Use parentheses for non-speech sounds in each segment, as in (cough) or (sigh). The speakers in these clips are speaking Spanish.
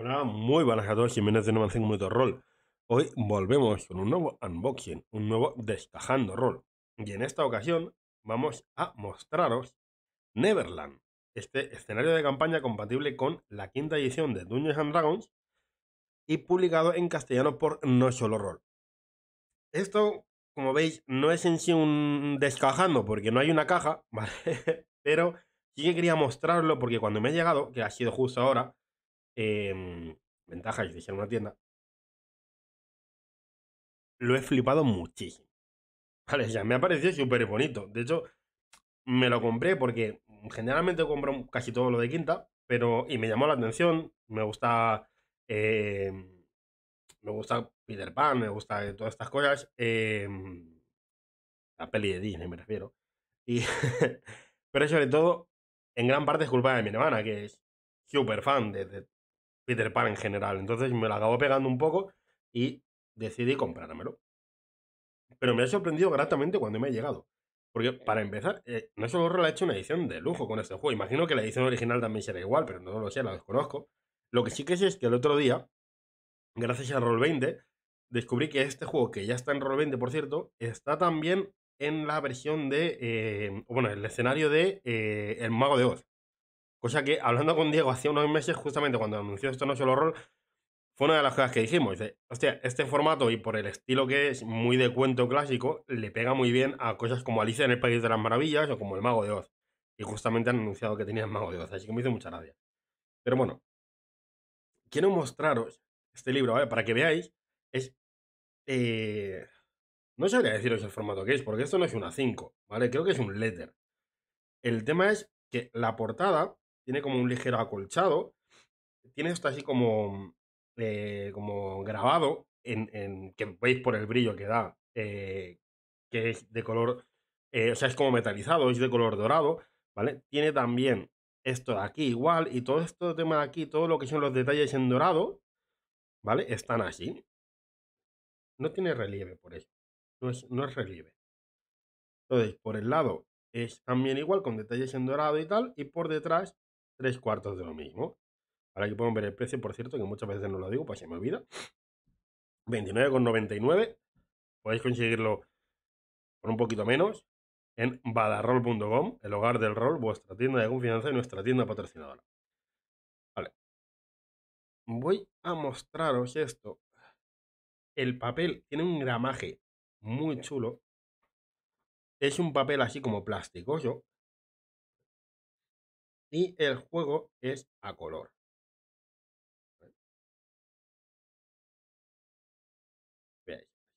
Hola, muy buenas a todos, Jiménez de 95 Minutos Roll. Hoy volvemos con un nuevo unboxing, un nuevo Descajando Roll. Y en esta ocasión vamos a mostraros Neverland, este escenario de campaña compatible con la quinta edición de Dungeons and Dragons y publicado en castellano por No Solo Roll. Esto, como veis, no es en sí un descajando porque no hay una caja, (laughs) ¿vale? Pero sí que quería mostrarlo porque cuando me ha llegado, que ha sido justo ahora, eh, ventaja y dije en una tienda, lo he flipado muchísimo. Vale, ya me ha parecido súper bonito. De hecho, me lo compré porque generalmente compro casi todo lo de quinta, pero y me llamó la atención, me gusta... Em, me gusta Peter Pan, me gusta eh, todas estas cosas. Em, la peli de Disney me refiero. Y (laughs) pero sobre todo, en gran parte es culpa de mi hermana, que es súper fan de, Peter Pan en general. Entonces me lo acabo pegando un poco y decidí comprármelo. Pero me ha sorprendido gratamente cuando me ha llegado. Porque para empezar, eh, no solo le ha hecho una edición de lujo con este juego. Imagino que la edición original también será igual, pero no lo sé, la desconozco. Lo que sí que sé es que el otro día, gracias a Roll20, descubrí que este juego, que ya está en Roll20, por cierto, está también en la versión de. Eh, bueno, el escenario de eh, El Mago de Oz. Cosa que, hablando con Diego hace unos meses, justamente cuando anunció esto no solo rol, fue una de las cosas que dijimos. Dice, hostia, este formato y por el estilo que es muy de cuento clásico, le pega muy bien a cosas como Alicia en el País de las Maravillas o como El Mago de Oz. Y justamente han anunciado que tenía el Mago de Oz, así que me hizo mucha rabia. Pero bueno, quiero mostraros este libro, Para que veáis, es... Eh... No sabría deciros el formato que es, porque esto no es una 5, ¿vale? Creo que es un letter. El tema es que la portada tiene como un ligero acolchado, tiene esto así como, eh, como grabado, en, que veis por el brillo que da, eh, que es de color, eh, o sea, es como metalizado, es de color dorado, ¿vale? Tiene también esto de aquí igual, y todo esto tema de aquí, todo lo que son los detalles en dorado, ¿vale? Están así. No tiene relieve por eso, no es, no es relieve. Entonces, por el lado es también igual, con detalles en dorado y tal, y por detrás tres cuartos de lo mismo. Ahora que podemos ver el precio, por cierto, que muchas veces no lo digo, pues se me olvida. 29,99. Podéis conseguirlo con un poquito menos en badarroll.com, el hogar del rol, vuestra tienda de confianza y nuestra tienda patrocinadora. Vale. Voy a mostraros esto. El papel tiene un gramaje muy chulo. Es un papel así como plástico, yo y el juego es a color.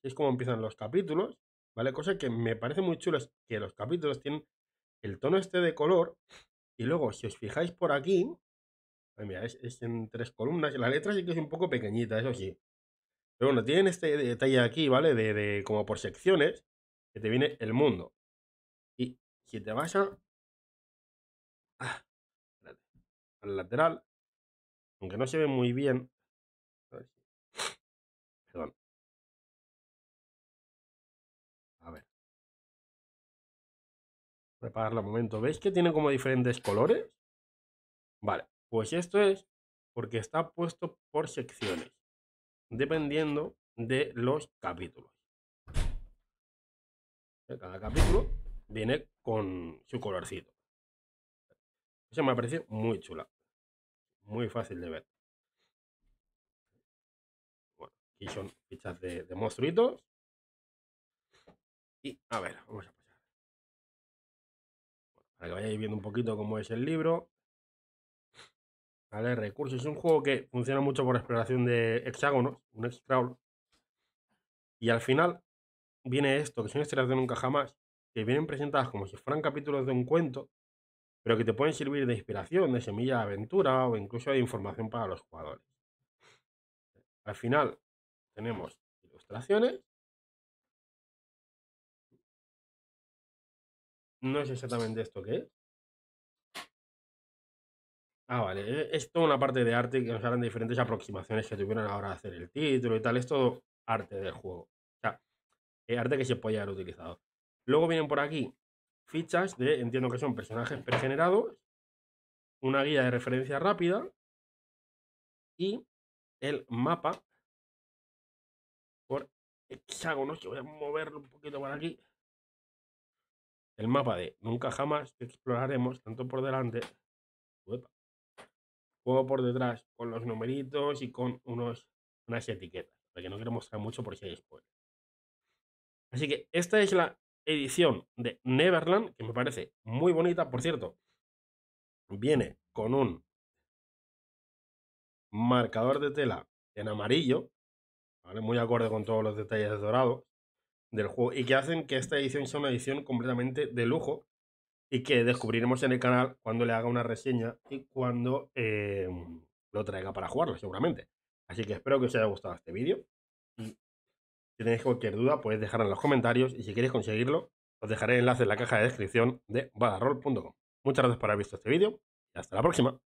es como empiezan los capítulos, ¿vale? Cosa que me parece muy chulo es que los capítulos tienen el tono este de color y luego si os fijáis por aquí, mira, es, en tres columnas, la letra sí que es un poco pequeñita, eso sí. Pero bueno, tienen este detalle aquí, ¿vale? De, como por secciones, que te viene el mundo. Y si te vas a... Ah, al lateral. Aunque no se ve muy bien. A ver un momento. ¿Veis que tiene como diferentes colores? Vale, pues esto es porque está puesto por secciones, dependiendo de los capítulos. Cada capítulo viene con su colorcito. Eso me ha parecido muy chula muy fácil de ver. Bueno, aquí son fichas de, monstruitos. Y a ver, vamos a pasar. Bueno, para que vayáis viendo un poquito cómo es el libro. Vale, recursos. Es un juego que funciona mucho por exploración de hexágonos, un hexcrawl. Y al final viene esto, que son historias de nunca jamás, que vienen presentadas como si fueran capítulos de un cuento, pero que te pueden servir de inspiración, de semilla de aventura o incluso de información para los jugadores. Al final tenemos ilustraciones. No es exactamente esto que es. Ah, vale. E-, es toda una parte de arte que nos harán diferentes aproximaciones que tuvieron ahora de hacer el título y tal. Es todo arte del juego. O sea, eh, arte que se puede haber utilizado. Luego vienen por aquí fichas de, entiendo que son personajes pregenerados, una guía de referencia rápida y el mapa por hexágonos, que voy a moverlo un poquito por aquí. El mapa de nunca jamás exploraremos, tanto por delante, como por detrás, con los numeritos y con unos, unas etiquetas, que no queremos mostrar mucho por si hay spoiler. Así que esta es la edición de Neverland, que me parece muy bonita, por cierto. Viene con un marcador de tela en amarillo, muy acorde con todos los detalles dorados del juego, y que hacen que esta edición sea una edición completamente de lujo y que descubriremos en el canal cuando le haga una reseña y cuando eh, lo traiga para jugarlo, seguramente. Así que espero que os haya gustado este vídeo y si tenéis cualquier duda, podéis dejarla en los comentarios y si queréis conseguirlo, os dejaré el enlace en la caja de descripción de badarroll.com. Muchas gracias por haber visto este vídeo y hasta la próxima.